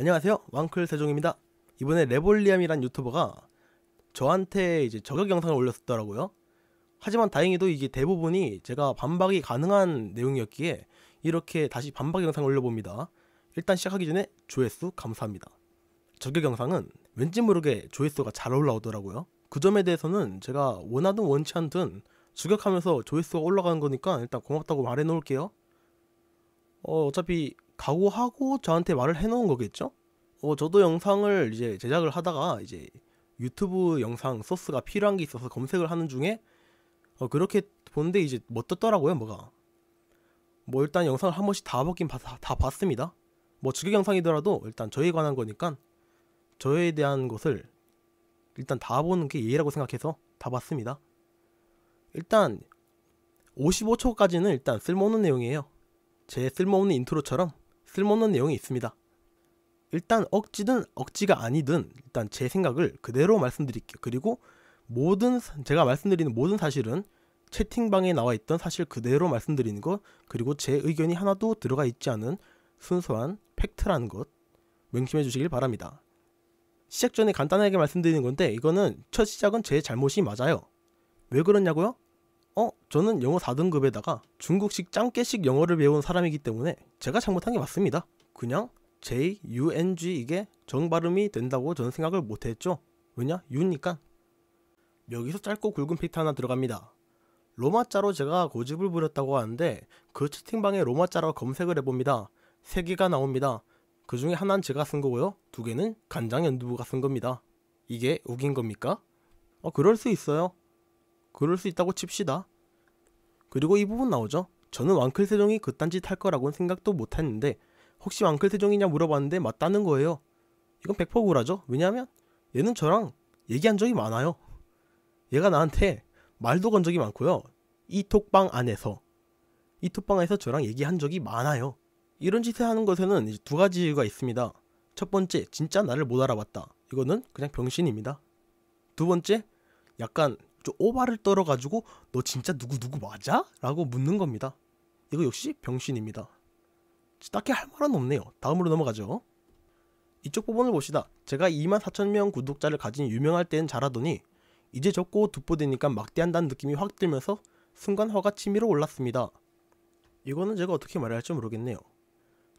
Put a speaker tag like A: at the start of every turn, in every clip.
A: 안녕하세요 왕클 세종입니다 이번에 레볼리암이란 유튜버가 저한테 이제 저격 영상을 올렸었더라고요 하지만 다행히도 이게 대부분이 제가 반박이 가능한 내용이었기에 이렇게 다시 반박 영상을 올려봅니다 일단 시작하기 전에 조회수 감사합니다 저격 영상은 왠지 모르게 조회수가 잘 올라오더라고요 그 점에 대해서는 제가 원하든 원치 않든 저격하면서 조회수가 올라가는 거니까 일단 고맙다고 말해 놓을게요 어, 어차피 각오하고 저한테 말을 해놓은 거겠죠? 어, 저도 영상을 이제 제작을 하다가 이제 유튜브 영상 소스가 필요한 게 있어서 검색을 하는 중에 어, 그렇게 본데 이제 못 뭐 떴더라고요 뭐가 뭐 일단 영상을 한 번씩 다 봤긴 봤, 다 봤습니다 뭐 주격 영상이더라도 일단 저에 관한 거니까 저에 대한 것을 일단 다 보는 게 예의라고 생각해서 다 봤습니다 일단 55초까지는 일단 쓸모없는 내용이에요 제 쓸모없는 인트로처럼 쓸모없는 내용이 있습니다. 일단 억지든 억지가 아니든 일단 제 생각을 그대로 말씀드릴게요. 그리고 모든 제가 말씀드리는 모든 사실은 채팅방에 나와 있던 사실 그대로 말씀드리는 것 그리고 제 의견이 하나도 들어가 있지 않은 순수한 팩트라는 것 명심해 주시길 바랍니다. 시작 전에 간단하게 말씀드리는 건데 이거는 첫 시작은 제 잘못이 맞아요. 왜 그러냐고요? 어? 저는 영어 4등급에다가 중국식 짱깨식 영어를 배운 사람이기 때문에 제가 잘못한 게 맞습니다. 그냥 J, U, N, G 이게 정발음이 된다고 저는 생각을 못했죠. 왜냐? U니까. 여기서 짧고 굵은 팩트 하나 들어갑니다. 로마자로 제가 고집을 부렸다고 하는데 그 채팅방에 로마자로 검색을 해봅니다. 3개가 나옵니다. 그 중에 하나는 제가 쓴 거고요. 두 개는 간장 연두부가 쓴 겁니다. 이게 우긴 겁니까? 어, 그럴 수 있어요. 그럴 수 있다고 칩시다. 그리고 이 부분 나오죠? 저는 왕클 세종이 그딴 짓 할 거라고는 생각도 못했는데 혹시 왕클 세종이냐 물어봤는데 맞다는 거예요. 이건 100% 구라죠? 왜냐하면 얘는 저랑 얘기한 적이 많아요. 얘가 나한테 말도 건 적이 많고요. 이 톡방 안에서 이 톡방에서 저랑 얘기한 적이 많아요. 이런 짓을 하는 것에는 두 가지 이유가 있습니다. 첫 번째, 진짜 나를 못 알아봤다. 이거는 그냥 병신입니다. 두 번째, 약간 아주 오바를 떨어가지고 너 진짜 누구누구 맞아? 라고 묻는 겁니다. 이거 역시 병신입니다. 딱히 할 말은 없네요. 다음으로 넘어가죠. 이쪽 부분을 봅시다. 제가 24,000명 구독자를 가진 유명할 때는 잘하더니 이제 적고 득보되니까 막대한다는 느낌이 확 들면서 순간 화가 치밀어 올랐습니다. 이거는 제가 어떻게 말해야 할지 모르겠네요.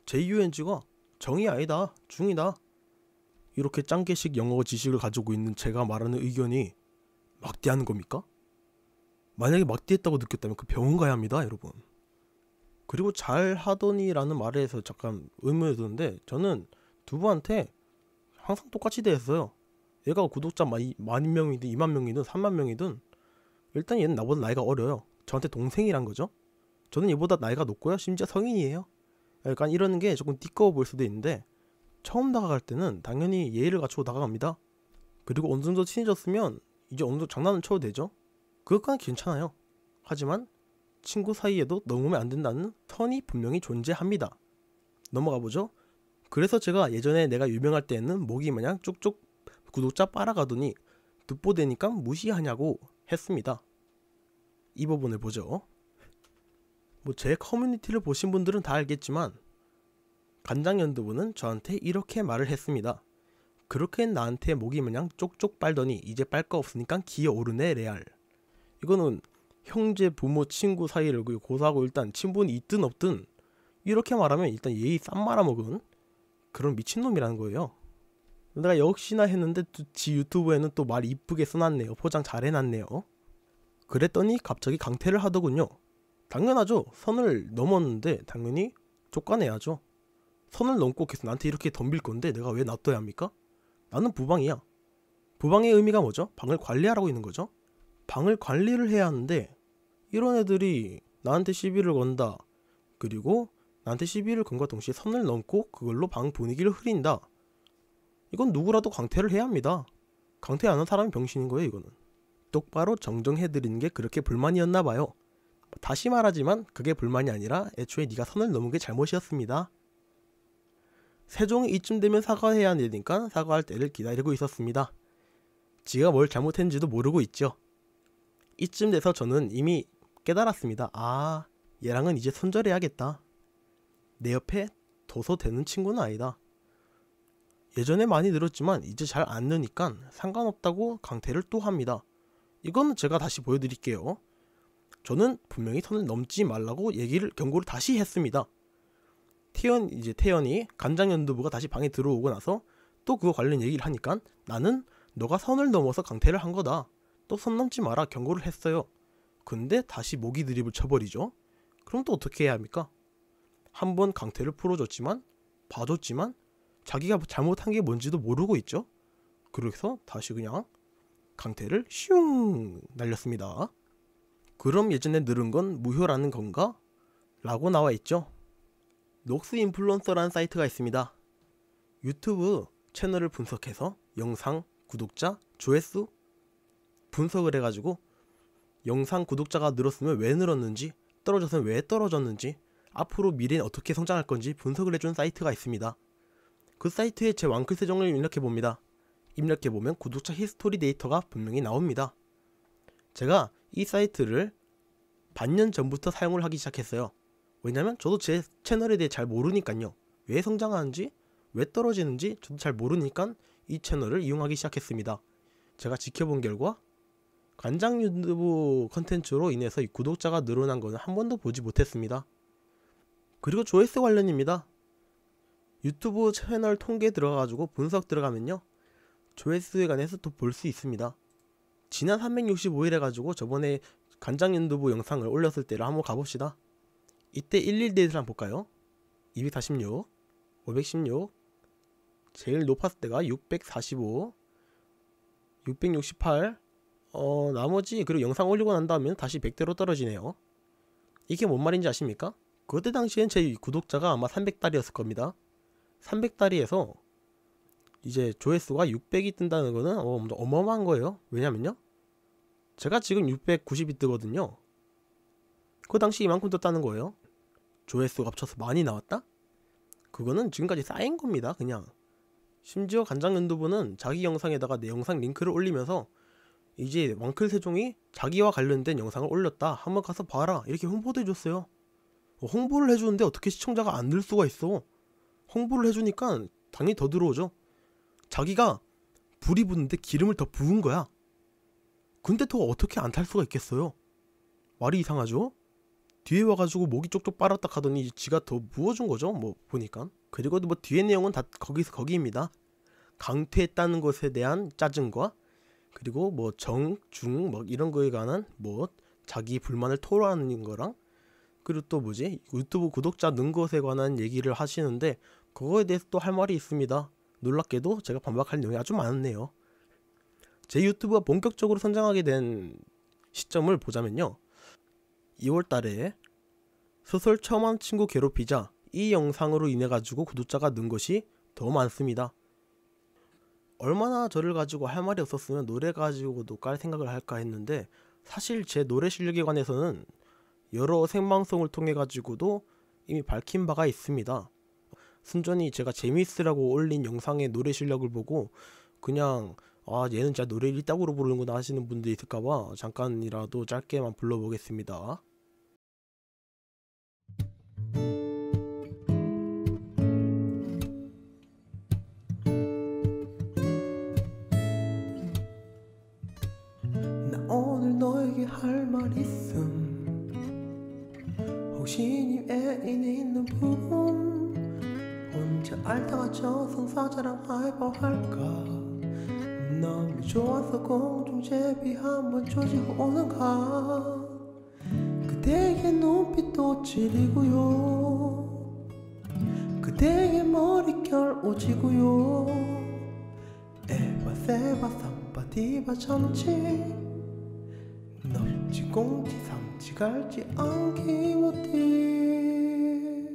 A: JUNG가 정이 아니다, 중이다 이렇게 짱개식 영어 지식을 가지고 있는 제가 말하는 의견이 막대하는 겁니까? 만약에 막대했다고 느꼈다면 그 병원 가야 합니다, 여러분. 그리고 잘 하더니라는 말에서 잠깐 의문이 드는데 저는 두부한테 항상 똑같이 대했어요. 얘가 구독자 만, 만 명이든 2만 명이든 3만 명이든 일단 얘는 나보다 나이가 어려요. 저한테 동생이란 거죠. 저는 얘보다 나이가 높고요. 심지어 성인이에요. 약간 이러는 게 조금 띠꺼워 보일 수도 있는데 처음 나가갈 때는 당연히 예의를 갖추고 나가갑니다. 그리고 어느 정도 친해졌으면 이제 어느 정도 장난은 쳐도 되죠? 그것과는 괜찮아요. 하지만 친구 사이에도 넘으면 안 된다는 선이 분명히 존재합니다. 넘어가 보죠. 그래서 제가 예전에 내가 유명할 때에는 목이 마냥 쭉쭉 구독자 빨아가더니 듣보대니까 무시하냐고 했습니다. 이 부분을 보죠. 뭐제 커뮤니티를 보신 분들은 다 알겠지만 간장 연두부는 저한테 이렇게 말을 했습니다. 그렇게 나한테 목이 마냥 쪽쪽 빨더니 이제 빨 거 없으니까 기어오르네 레알. 이거는 형제, 부모, 친구 사이를 그 고사하고 일단 친분이 있든 없든 이렇게 말하면 일단 예의 싼 말아먹은 그런 미친놈이라는 거예요. 내가 역시나 했는데 지 유튜브에는 또 말 이쁘게 써놨네요. 포장 잘 해놨네요. 그랬더니 갑자기 강퇴를 하더군요. 당연하죠. 선을 넘었는데 당연히 쫓아내야죠. 선을 넘고 계속 나한테 이렇게 덤빌 건데 내가 왜 놔둬야 합니까? 나는 부방이야. 부방의 의미가 뭐죠? 방을 관리하라고 있는 거죠. 방을 관리를 해야 하는데 이런 애들이 나한테 시비를 건다. 그리고 나한테 시비를 건과 동시에 선을 넘고 그걸로 방 분위기를 흐린다. 이건 누구라도 강퇴를 해야 합니다. 강퇴 안한 사람이 병신인 거예요, 이거는. 똑바로 정정해드리는 게 그렇게 불만이었나 봐요. 다시 말하지만 그게 불만이 아니라 애초에 네가 선을 넘은 게 잘못이었습니다. 세종이 이쯤 되면 사과해야 되니까 사과할 때를 기다리고 있었습니다. 지가 뭘 잘못했는지도 모르고 있죠. 이쯤 돼서 저는 이미 깨달았습니다. 아, 얘랑은 이제 손절해야겠다. 내 옆에 도서 되는 친구는 아니다. 예전에 많이 늘었지만 이제 잘 안 느니까 상관없다고 강퇴를 또 합니다. 이건 제가 다시 보여드릴게요. 저는 분명히 선을 넘지 말라고 얘기를 경고를 다시 했습니다. 태연 이제 태연이 간장 연두부가 다시 방에 들어오고 나서 또 그거 관련 얘기를 하니까 나는 너가 선을 넘어서 강태를한 거다. 또 선 넘지 마라 경고를 했어요. 근데 다시 모기 드립을 쳐버리죠. 그럼 또 어떻게 해야 합니까? 한 번강태를 풀어줬지만 봐줬지만 자기가 잘못한 게 뭔지도 모르고 있죠. 그래서 다시 그냥 강태를 슝 날렸습니다. 그럼 예전에 늘은 건 무효라는 건가? 라고 나와 있죠. 녹스 인플루언서라는 사이트가 있습니다. 유튜브 채널을 분석해서 영상, 구독자, 조회수 분석을 해가지고 영상 구독자가 늘었으면 왜 늘었는지 떨어졌으면 왜 떨어졌는지 앞으로 미래는 어떻게 성장할 건지 분석을 해준 사이트가 있습니다. 그 사이트에 제 왕클 세정을 입력해봅니다. 입력해보면 구독자 히스토리 데이터가 분명히 나옵니다. 제가 이 사이트를 반년 전부터 사용을 하기 시작했어요. 왜냐면 저도 제 채널에 대해 잘 모르니까요. 왜 성장하는지, 왜 떨어지는지 저도 잘 모르니까 이 채널을 이용하기 시작했습니다. 제가 지켜본 결과 간장 유튜브 컨텐츠로 인해서 구독자가 늘어난 것은 한 번도 보지 못했습니다. 그리고 조회수 관련입니다. 유튜브 채널 통계 들어가가지고 분석 들어가면요. 조회수에 관해서 또 볼 수 있습니다. 지난 365일 해가지고 저번에 간장 유두부 영상을 올렸을 때를 한번 가봅시다. 이때 111데이트를 한번 볼까요? 246, 516, 제일 높았을 때가 645, 668, 어, 나머지 그리고 영상 올리고 난 다음에 다시 100대로 떨어지네요. 이게 뭔 말인지 아십니까? 그때 당시엔 제 구독자가 아마 300달이었을 겁니다. 300달이에서 이제 조회수가 600이 뜬다는 거는 어, 어마어마한 거예요. 왜냐면요. 제가 지금 690이 뜨거든요. 그 당시 이만큼 떴다는 거예요. 조회수가 합쳐서 많이 나왔다? 그거는 지금까지 쌓인 겁니다 그냥 심지어 간장 연두부는 자기 영상에다가 내 영상 링크를 올리면서 이제 왕클 세종이 자기와 관련된 영상을 올렸다 한번 가서 봐라 이렇게 홍보도 해줬어요 어, 홍보를 해주는데 어떻게 시청자가 안늘 수가 있어 홍보를 해주니까 당연히 더 들어오죠 자기가 불이 붙는데 기름을 더 부은 거야 근데 또 어떻게 안 탈 수가 있겠어요 말이 이상하죠? 뒤에 와가지고 목이 쪽쪽 빨았다 하더니 지가 더 부어준 거죠 뭐 보니까 그리고 뭐 뒤에 내용은 다 거기서 거기입니다 강퇴했다는 것에 대한 짜증과 그리고 뭐 정, 중, 막 뭐 이런 거에 관한 뭐 자기 불만을 토로하는 거랑 그리고 또 뭐지 유튜브 구독자 는 것에 관한 얘기를 하시는데 그거에 대해서 또 할 말이 있습니다 놀랍게도 제가 반박할 내용이 아주 많네요 제 유튜브가 본격적으로 성장하게 된 시점을 보자면요 2월달에 소설 처음 한 친구 괴롭히자 이 영상으로 인해 가지고 구독자가 는 것이 더 많습니다. 얼마나 저를 가지고 할 말이 없었으면 노래 가지고도 깔 생각을 할까 했는데 사실 제 노래 실력에 관해서는 여러 생방송을 통해 가지고도 이미 밝힌 바가 있습니다. 순전히 제가 재미있으라고 올린 영상의 노래 실력을 보고 그냥 아 얘는 진짜 노래를 이따구로 부르는구나 하시는 분들이 있을까봐 잠깐이라도 짧게만 불러보겠습니다. 신입 애인 있는 분 혼자 알다가 저 상사자랑 하이퍼할까 너무 좋아서 공중제비 한번 조지고 오는가 그대의 눈빛도 지리고요 그대의 머릿결 오지고요 에바 세바 삼바 디바 참치 널지 공지 시갈지 않기 못해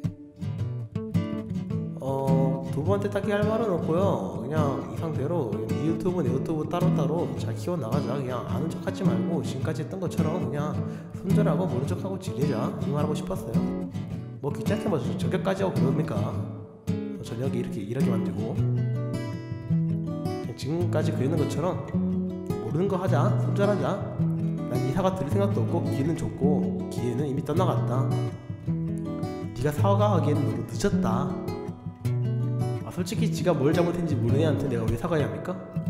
A: 어 두부한테 딱히 할 말은 없고요 그냥 이 상태로 유튜브 내 유튜브 따로따로 잘 키워나가자 그냥 아는 척 하지 말고 지금까지 했던 것처럼 그냥 손절하고 모른 척하고 지내자이 말하고 싶었어요 뭐 귀찮게 봐서 저격까지 하고 그럽니까 뭐 저녁에 이렇게 일하게 만들고 지금까지 그리는 것처럼 모르는 거 하자 손절하자 난 이사가 들을 생각도 없고 기회는 줬고 기회는 이미 떠나갔다 네가 사과하기에는 너무 늦었다 아 솔직히 지가 뭘 잘못했는지 모르는 애한테 내가 왜 사과해야 합니까?